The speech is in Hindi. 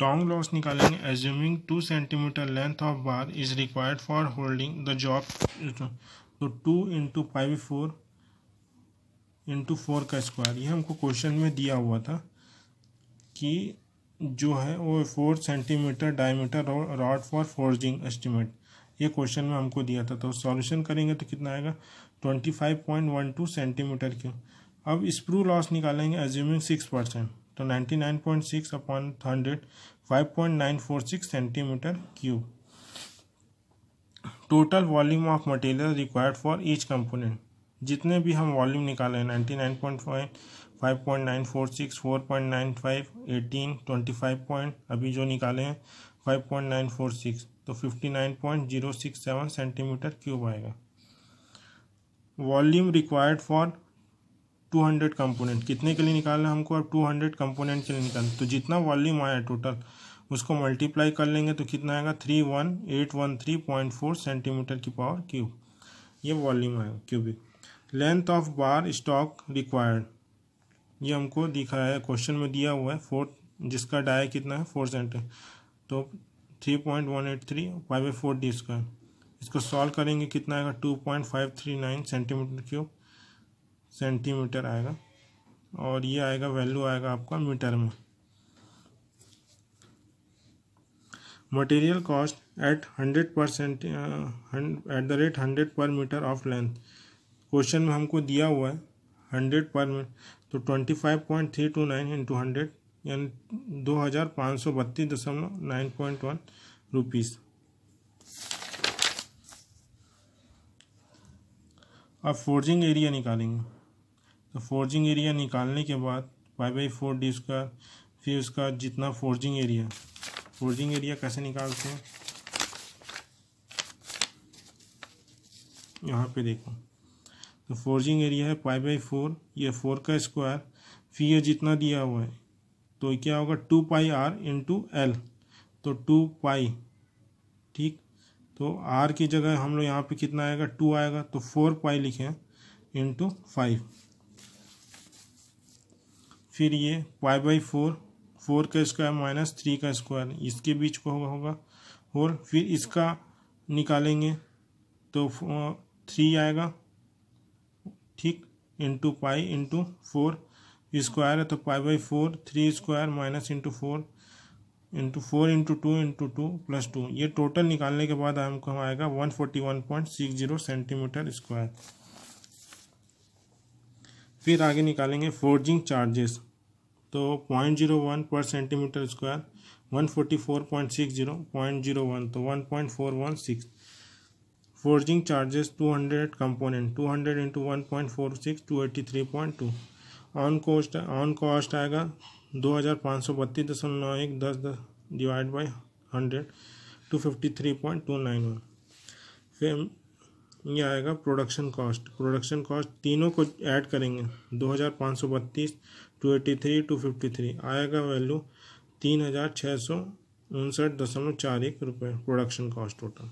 टोंग लॉस निकालेंगे assuming two centimetre length of bar is required for holding the job तो two into five four into four का स्क्वायर ये हमको क्वेश्चन में दिया हुआ था कि जो है वो four centimetre diameter rod for forging estimate ये क्वेश्चन में हमको दिया था तो सॉल्यूशन करेंगे तो कितना आएगा twenty five point one two centimetre क्यों अब स्प्रू लॉस निकालेंगे एज्यूमिंग सिक्स परसेंट तो 99.6 upon hundred five point nine four six centimetre cube total volume of material required for each component जितने भी हम वॉल्यूम निकाले हैं ninety nine point five five point nine four six four point nine five eighteen twenty five point अभी जो निकाले हैं five point nine four six तो fifty nine point zero six seven centimetre cube आएगा volume required for two hundred component कितने के लिए निकालना है हमको अब हंड्रेड कंपोनेंट के लिए निकालना तो जितना वॉल्यूम आया टोटल उसको मल्टीप्लाई कर लेंगे तो कितना आएगा three one eight one three point four centimetre की पावर क्यूब ये वॉल्यूम आएगा cubic length of bar stock required ये हमको दिखा है क्वेश्चन में दिया हुआ है फोर जिसका डाय कितना है फोर सेंटीमीटर तो three point one eight three five by four D square इसको सॉल्व करेंगे कितना आएगा two point five three nine centimetre cube centimetre आएगा और ये आएगा वैल्यू आएगा आपका मीटर में material cost eight hundred percent at the rate hundred per metre of length question में हमको दिया हुआ है हंड्रेड पर मीटर तो twenty five point three two nine into hundred यानी दो हज़ार पाँच सौ बत्तीस दशमलव नाइन पॉइंट वन रुपीज़ अब फोर्जिंग एरिया निकालेंगे तो फोर्जिंग एरिया निकालने के बाद pi by four D square फिर उसका जितना फोर्जिंग एरिया फोर्जिंग एरिया कैसे निकालते हैं यहाँ पे देखो तो फोर्जिंग एरिया है पाई बाई फोर ये फोर का स्क्वायर फिर ये जितना दिया हुआ है तो क्या होगा two pi R into L तो टू पाई ठीक तो आर की जगह हम लोग यहाँ पे कितना आएगा टू आएगा तो फोर पाई लिखें इंटू फाइव फिर ये पाई बाई फोर फोर का स्क्वायर माइनस थ्री का स्क्वायर इसके बीच को होगा होगा और फिर इसका निकालेंगे तो थ्री आएगा ठीक into pi into four square है तो pi by four three square minus into four into four into two into two plus two ये टोटल निकालने के बाद हमको आएगा one forty one point six zero centimetre square फिर आगे निकालेंगे फोर्जिंग चार्जेस तो point zero one per centimetre square one forty four point six zero point zero one तो one point four one six forging charges two hundred component two hundred into one point four six two eighty three point two on cost on cost आएगा दो हज़ार पाँच सौ बत्तीस दशमलव नौ एक दस दस divide by hundred two fifty three point two nine one फिर ये आएगा प्रोडक्शन कॉस्ट प्रोडक्शन कॉस्ट तीनों को ऐड करेंगे दो हज़ार पाँच सौ बत्तीस two eighty three two fifty three आएगा वैल्यू तीन हज़ार छः सौ उनसठ दशमलव चार एक रुपये प्रोडक्शन कॉस्ट टोटल